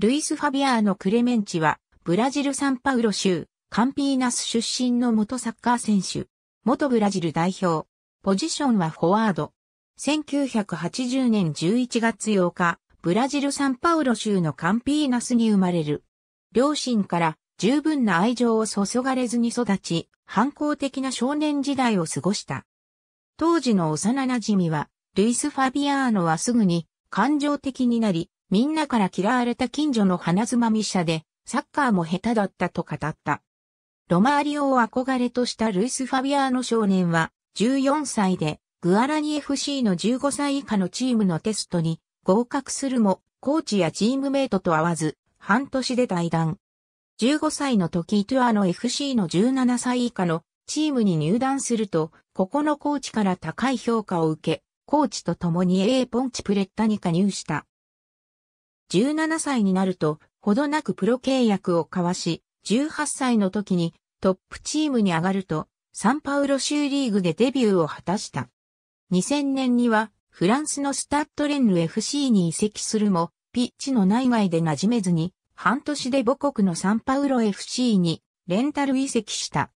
ルイス・ファビアーノ・クレメンチは、ブラジル・サンパウロ州、カンピーナス出身の元サッカー選手。元ブラジル代表。ポジションはフォワード。1980年11月8日、ブラジル・サンパウロ州のカンピーナスに生まれる。両親から十分な愛情を注がれずに育ち、反抗的な少年時代を過ごした。当時の幼馴染は、ルイス・ファビアーノはすぐに感情的になり、みんなから嫌われた近所の花つまみ者で、サッカーも下手だったと語った。ロマーリオを憧れとしたルイス・ファビアーノ少年は、14歳で、グアラニ FC の15歳以下のチームのテストに合格するも、コーチやチームメイトと会わず、半年で退団。15歳の時、トゥアの FC の17歳以下のチームに入団すると、ここのコーチから高い評価を受け、コーチと共に A ポンチプレッタニカ入した。17歳になると、ほどなくプロ契約を交わし、18歳の時にトップチームに上がると、サンパウロ州リーグでデビューを果たした。2000年には、フランスのスタッドレンヌ FC に移籍するも、ピッチの内外で馴染めずに、半年で母国のサンパウロ FC にレンタル移籍した。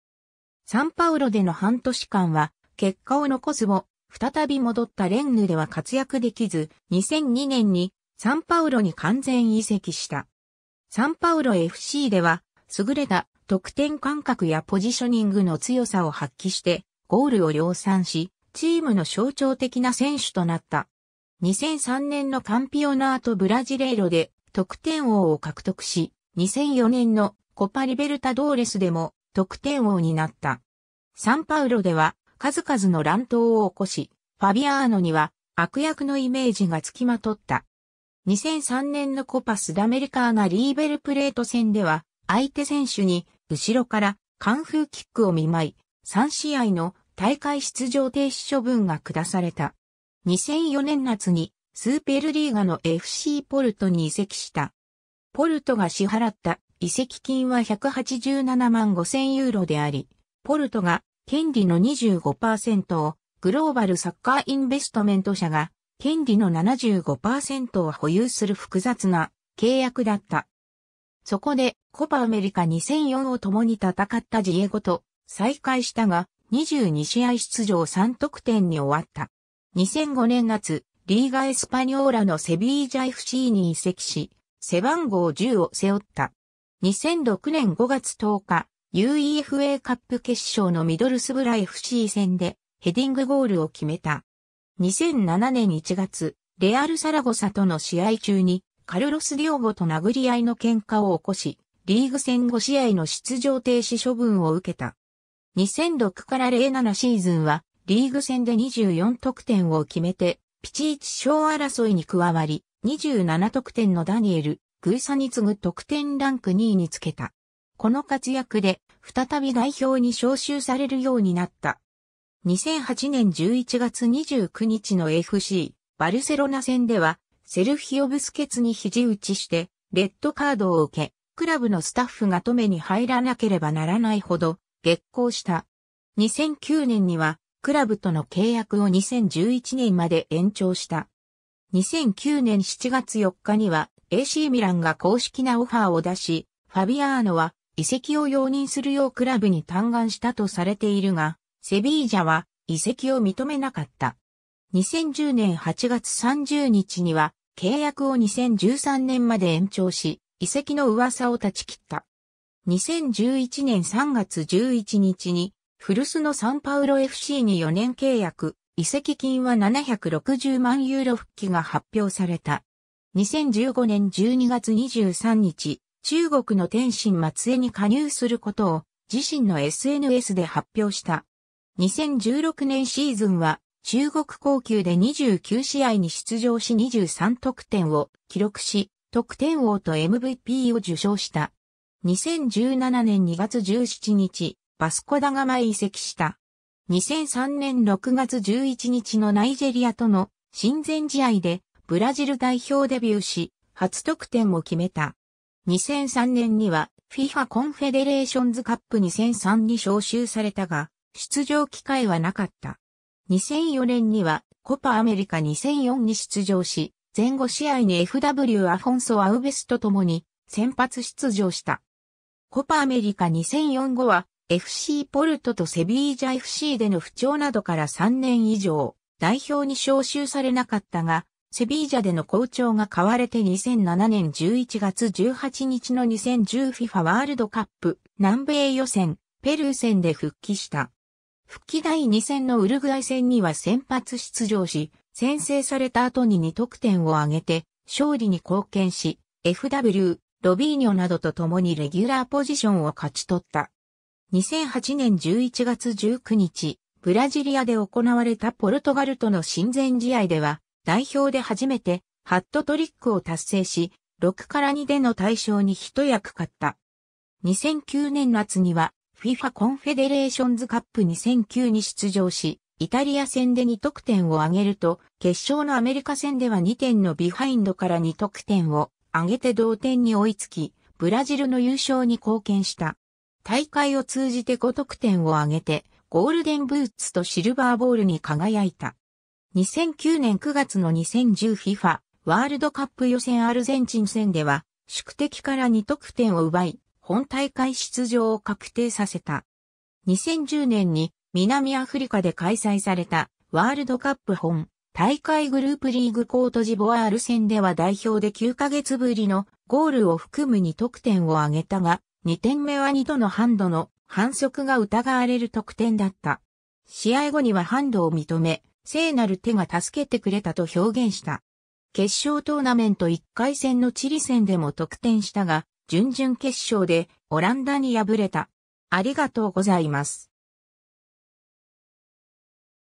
サンパウロでの半年間は、結果を残すも、再び戻ったレンヌでは活躍できず、2002年にサンパウロに完全移籍した。サンパウロ FC では、優れた得点感覚やポジショニングの強さを発揮して、ゴールを量産し、チームの象徴的な選手となった。2003年のカンピオナートブラジレーロで得点王を獲得し、2004年のコパリベルタドーレスでも得点王になった。サンパウロでは数々の乱闘を起こし、ファビアーノには悪役のイメージがつきまとった。2003年のコパスダメリカーナリーベルプレート戦では、相手選手に後ろからカンフーキックを見舞い、3試合の大会出場停止処分が下された。2004年夏にスーペルリーガの FC ポルトに移籍した。ポルトが支払った移籍金は187万5千ユーロであり、ポルトが権利の25%をグローバルサッカーインベストメント社が権利の75%を保有する複雑な契約だった。そこで、コパアメリカ2004を共に戦ったジエゴと再会したが、22試合出場3得点に終わった。2005年夏、リーガ・エスパニョーラのセビージャ FC に移籍し、背番号10を背負った。2006年5月10日、UEFA カップ決勝のミドルスブラ FC 戦でヘディングゴールを決めた。2007年1月、レアル・サラゴサとの試合中に、カルロス・ディオゴと殴り合いの喧嘩を起こし、リーグ戦5試合の出場停止処分を受けた。2006から07シーズンは、リーグ戦で24得点を決めて、ピチイチ賞争いに加わり、27得点のダニエル、グーサに次ぐ得点ランク2位につけた。この活躍で、再び代表に招集されるようになった。2008年11月29日の FC バルセロナ戦ではセルヒオ・ブスケツに肘打ちしてレッドカードを受け、クラブのスタッフが止めに入らなければならないほど激高した。2009年にはクラブとの契約を2011年まで延長した。2009年7月4日には AC ミランが公式なオファーを出し、ファビアーノは移籍を容認するようクラブに嘆願したとされているが、セビージャは移籍を認めなかった。2010年8月30日には契約を2013年まで延長し、移籍の噂を断ち切った。2011年3月11日に古巣のサンパウロ FC に4年契約、移籍金は760万ユーロ復帰が発表された。2015年12月23日、中国の天津松江に加入することを自身の SNS で発表した。2016年シーズンは中国高級で29試合に出場し23得点を記録し、得点王と MVP を受賞した。2017年2月17日、バスコダガマへ移籍した。2003年6月11日のナイジェリアとの親善試合でブラジル代表デビューし、初得点を決めた。2003年には FIFA コンフェデレーションズカップ2003に招集されたが、出場機会はなかった。2004年にはコパアメリカ2004に出場し、前後試合に FW アフォンソ・アウベスと共に先発出場した。コパアメリカ2004後は FC ポルトとセビージャ FC での不調などから3年以上代表に招集されなかったが、セビージャでの好調が買われて2007年11月18日の 2010FIFA ワールドカップ南米予選ペルー戦で復帰した。復帰第2戦のウルグアイ戦には先発出場し、先制された後に2得点を挙げて、勝利に貢献し、FW、ロビーニョなどと共にレギュラーポジションを勝ち取った。2008年11月19日、ブラジリアで行われたポルトガルとの親善試合では、代表で初めて、ハットトリックを達成し、6から2での対象に一役買った。2009年夏には、FIFA コンフェデレーションズカップ2009に出場し、イタリア戦で2得点を挙げると、決勝のアメリカ戦では2点のビハインドから2得点を挙げて同点に追いつき、ブラジルの優勝に貢献した。大会を通じて5得点を挙げて、ゴールデンブーツとシルバーボールに輝いた。2009年9月の 2010FIFA ワールドカップ予選アルゼンチン戦では、宿敵から2得点を奪い、本大会出場を確定させた。2010年に南アフリカで開催されたワールドカップ本大会グループリーグコートジボワール戦では代表で9ヶ月ぶりのゴールを含む2得点を挙げたが、2点目は2度のハンドの反則が疑われる得点だった。試合後にはハンドを認め、聖なる手が助けてくれたと表現した。決勝トーナメント1回戦のチリ戦でも得点したが、準々決勝でオランダに敗れた。ありがとうございます。